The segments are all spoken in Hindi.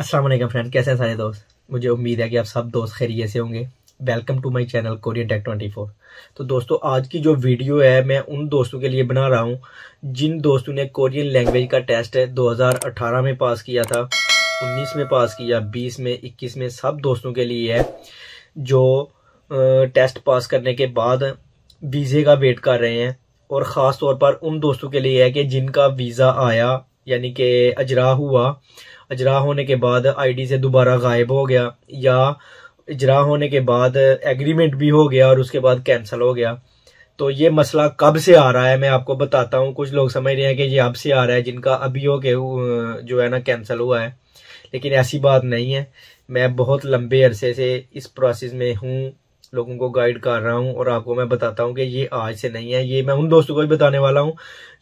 असलम फ्रेंड कैसे हैं सारे दोस्त मुझे उम्मीद है कि आप सब दोस्त खैरियत से होंगे welcome to my channel Korean tech 24 तो दोस्तों आज की जो वीडियो है मैं उन दोस्तों के लिए बना रहा हूँ जिन दोस्तों ने कोरियन लैंग्वेज का टेस्ट 2018 में पास किया था 19 में पास किया 20 में 21 में सब दोस्तों के लिए है जो टेस्ट पास करने के बाद वीज़े का वेट कर रहे हैं और ख़ास तौर पर उन दोस्तों के लिए है कि जिनका वीज़ा आया यानी कि अजरा हुआ अजरा होने के बाद आईडी से दोबारा गायब हो गया या इजरा होने के बाद एग्रीमेंट भी हो गया और उसके बाद कैंसिल हो गया तो ये मसला कब से आ रहा है मैं आपको बताता हूँ कुछ लोग समझ रहे हैं कि ये अब से आ रहा है जिनका अभी हो के जो है ना कैंसिल हुआ है लेकिन ऐसी बात नहीं है मैं बहुत लंबे अरसे से इस प्रोसेस में हूँ लोगों को गाइड कर रहा हूँ और आपको मैं बताता हूँ कि ये आज से नहीं है ये मैं उन दोस्तों को भी बताने वाला हूँ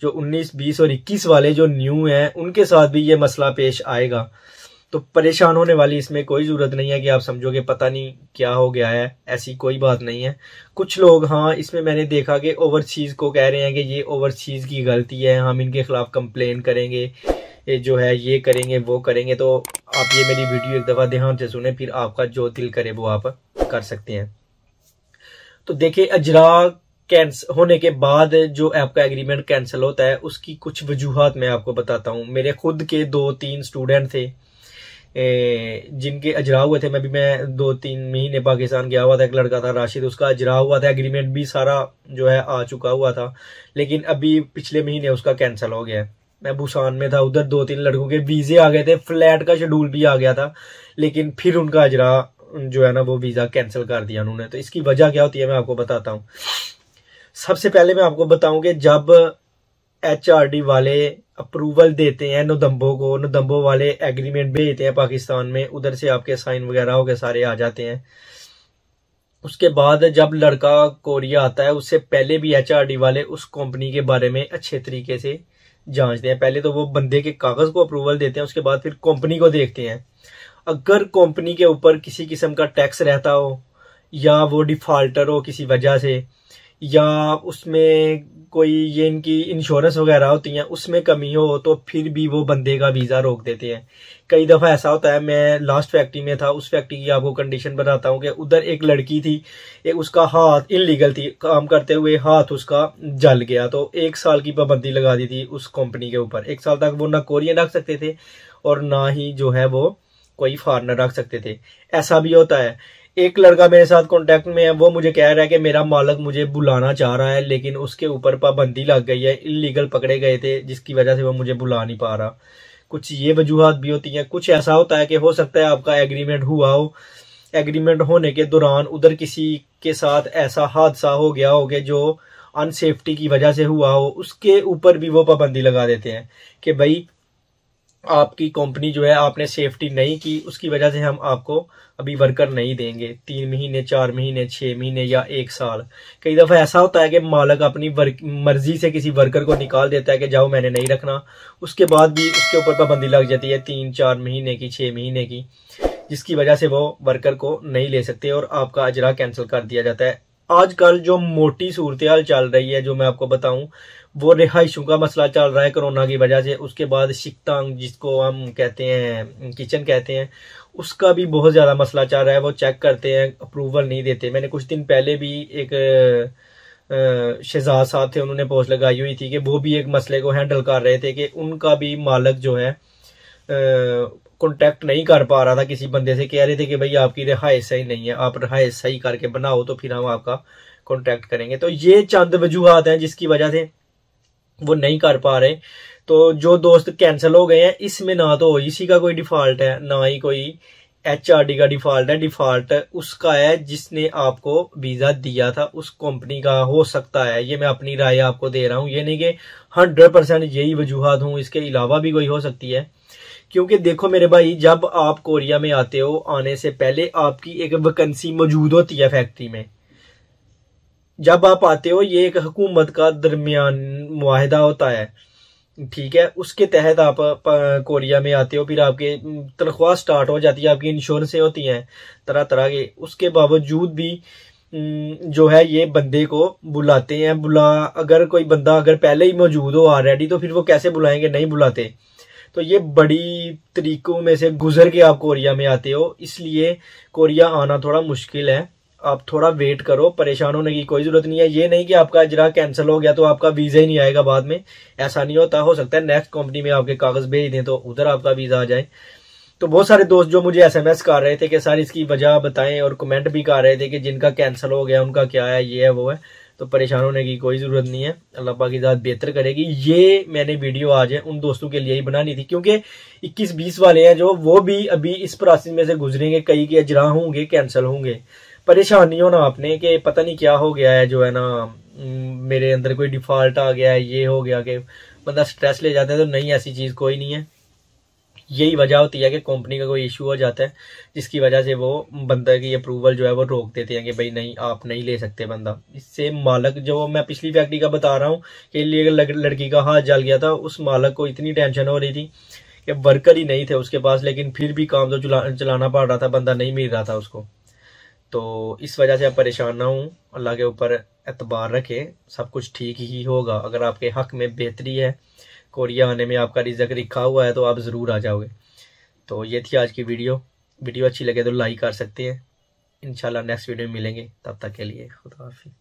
जो 19, 20 और 21 वाले जो न्यू हैं उनके साथ भी ये मसला पेश आएगा तो परेशान होने वाली इसमें कोई ज़रूरत नहीं है कि आप समझो कि पता नहीं क्या हो गया है ऐसी कोई बात नहीं है कुछ लोग हाँ इसमें मैंने देखा कि ओवरसीज़ को कह रहे हैं कि ये ओवरसीज़ की गलती है हम इनके ख़िलाफ़ कंप्लेन करेंगे ये जो है ये करेंगे वो करेंगे तो आप ये मेरी वीडियो एक दफ़ा ध्यान से सुने फिर आपका जो दिल करे वो आप कर सकते हैं तो देखिए अजरा कैंस होने के बाद जो आपका एग्रीमेंट कैंसिल होता है उसकी कुछ वजूहत मैं आपको बताता हूँ मेरे खुद के दो तीन स्टूडेंट थे जिनके अजरा हुए थे मैं भी मैं दो तीन महीने पाकिस्तान गया हुआ था एक लड़का था राशिद उसका अजरा हुआ था एग्रीमेंट भी सारा जो है आ चुका हुआ था लेकिन अभी पिछले महीने उसका कैंसिल हो गया मैं भूसान में था उधर दो तीन लड़कों के वीज़े आ गए थे फ्लैट का शेड्यूल भी आ गया था लेकिन फिर उनका अजरा जो है ना वो वीज़ा कैंसिल कर दिया उन्होंने तो इसकी वजह क्या होती है मैं आपको बताता हूँ सबसे पहले मैं आपको बताऊँ कि जब एच वाले अप्रूवल देते हैं नोदम्बो को नदम्बो वाले एग्रीमेंट भेजते हैं पाकिस्तान में उधर से आपके साइन वगैरह हो गए सारे आ जाते हैं उसके बाद जब लड़का कोरिया आता है उससे पहले भी एच वाले उस कंपनी के बारे में अच्छे तरीके से जांचते हैं पहले तो वो बंदे के कागज़ को अप्रूवल देते हैं उसके बाद फिर कंपनी को देखते हैं अगर कंपनी के ऊपर किसी किस्म का टैक्स रहता हो या वो डिफॉल्टर हो किसी वजह से या उसमें कोई ये इनकी इंश्योरेंस वगैरह होती है उसमें कमी हो तो फिर भी वो बंदे का वीज़ा रोक देते हैं कई दफ़ा ऐसा होता है मैं लास्ट फैक्ट्री में था उस फैक्ट्री की आपको कंडीशन बताता हूँ कि उधर एक लड़की थी एक उसका हाथ इनलीगल थी काम करते हुए हाथ उसका जल गया तो एक साल की पाबंदी लगा दी थी उस कंपनी के ऊपर एक साल तक वो ना कोरियन रख सकते थे और ना ही जो है वो कोई फॉरनर रख सकते थे ऐसा भी होता है एक लड़का मेरे साथ कॉन्टेक्ट में है वो मुझे कह रहा है कि मेरा मालक मुझे बुलाना चाह रहा है लेकिन उसके ऊपर पाबंदी लग गई है इलीगल पकड़े गए थे जिसकी वजह से वो मुझे बुला नहीं पा रहा कुछ ये वजूहत भी होती हैं कुछ ऐसा होता है कि हो सकता है आपका एग्रीमेंट हुआ हो एग्रीमेंट होने के दौरान उधर किसी के साथ ऐसा हादसा हो गया हो गया जो अनसेफ्टी की वजह से हुआ हो उसके ऊपर भी वो पाबंदी लगा देते हैं कि भाई आपकी कंपनी जो है आपने सेफ्टी नहीं की उसकी वजह से हम आपको अभी वर्कर नहीं देंगे तीन महीने चार महीने छः महीने या एक साल कई दफ़ा ऐसा होता है कि मालक अपनी वर्क मर्जी से किसी वर्कर को निकाल देता है कि जाओ मैंने नहीं रखना उसके बाद भी उसके ऊपर पाबंदी लग जाती है तीन चार महीने की छः महीने की जिसकी वजह से वो वर्कर को नहीं ले सकते और आपका अजरा कैंसिल कर दिया जाता है आजकल जो मोटी सूरत हाल चल रही है जो मैं आपको बताऊं वो रिहाइशों का मसला चल रहा है कोरोना की वजह से उसके बाद शिकतांग जिसको हम कहते हैं किचन कहते हैं उसका भी बहुत ज़्यादा मसला चल रहा है वो चेक करते हैं अप्रूवल नहीं देते मैंने कुछ दिन पहले भी एक शहजाद साहब थे उन्होंने पोस्ट लगाई हुई थी कि वो भी एक मसले को हैंडल कर रहे थे कि उनका भी मालक जो है कॉन्टैक्ट नहीं कर पा रहा था किसी बंदे से कह रहे थे कि भाई आपकी रिहाय सही नहीं है आप रिहाय सही करके बनाओ तो फिर हम आपका कॉन्टैक्ट करेंगे तो ये चंद वजूहत हैं जिसकी वजह से वो नहीं कर पा रहे तो जो दोस्त कैंसिल हो गए हैं इसमें ना तो इसी का कोई डिफॉल्ट है ना ही कोई एच आर डी का डिफॉल्ट है डिफॉल्ट उसका है जिसने आपको वीजा दिया था उस कंपनी का हो सकता है ये मैं अपनी राय आपको दे रहा हूँ ये नहीं कि हंड्रेड परसेंट यही वजूहत हूँ इसके अलावा भी कोई हो सकती है क्योंकि देखो मेरे भाई जब आप कोरिया में आते हो आने से पहले आपकी एक वैकेंसी मौजूद होती है फैक्ट्री में जब आप आते हो ये एक हुकूमत का दरमियान माहिदा होता है ठीक है उसके तहत आप कोरिया में आते हो फिर आपके तनख्वाह स्टार्ट हो जाती है आपकी इंश्योरेंसें होती हैं तरह तरह के उसके बावजूद भी जो है ये बंदे को बुलाते हैं बुला अगर कोई बंदा अगर पहले ही मौजूद हो ऑलरेडी तो फिर वो कैसे बुलाएंगे नहीं बुलाते तो ये बड़ी तरीकों में से गुजर के आप कोरिया में आते हो इसलिए कोरिया आना थोड़ा मुश्किल है आप थोड़ा वेट करो परेशान होने की कोई ज़रूरत नहीं है ये नहीं कि आपका इजरा कैंसिल हो गया तो आपका वीज़ा ही नहीं आएगा बाद में ऐसा नहीं होता हो सकता है नेक्स्ट कंपनी में आपके कागज़ भेज दें तो उधर आपका वीज़ा आ जाए तो बहुत सारे दोस्त जो मुझे एसएमएस कर रहे थे कि सर इसकी वजह बताएं और कमेंट भी कर रहे थे कि जिनका कैंसिल हो गया उनका क्या है ये है वो है तो परेशान होने की कोई ज़रूरत नहीं है अल्लाह पाक की ज़्यादा बेहतर करेगी ये मैंने वीडियो आज है उन दोस्तों के लिए ही बनानी थी क्योंकि 21-20 वाले हैं जो वो भी अभी इस प्रोसेस में से गुजरेंगे कई के अजरा होंगे कैंसिल होंगे परेशान नहीं होना आपने कि पता नहीं क्या हो गया है जो है ना मेरे अंदर कोई डिफॉल्ट आ गया है ये हो गया कि बंदा स्ट्रेस ले जाता है तो नहीं ऐसी चीज़ कोई नहीं है यही वजह होती है कि कंपनी का कोई इशू हो जाता है जिसकी वजह से वो बंदा की अप्रूवल जो है वो रोक देते हैं कि भाई नहीं आप नहीं ले सकते बंदा इससे मालक जो मैं पिछली फैक्ट्री का बता रहा हूँ कि लिए लड़की का हाथ जल गया था उस मालक को इतनी टेंशन हो रही थी कि वर्कर ही नहीं थे उसके पास लेकिन फिर भी काम तो चला चलाना पड़ रहा था बंदा नहीं मिल रहा था उसको तो इस वजह से आप परेशान ना हूँ अल्लाह के ऊपर एतबार रखें सब कुछ ठीक ही होगा अगर आपके हक में बेहतरी है कोरिया आने में आपका रिजक लिखा हुआ है तो आप ज़रूर आ जाओगे तो ये थी आज की वीडियो वीडियो अच्छी लगे तो लाइक कर सकते हैं इंशाल्लाह नेक्स्ट वीडियो में मिलेंगे तब तक के लिए खुदा हाफिज़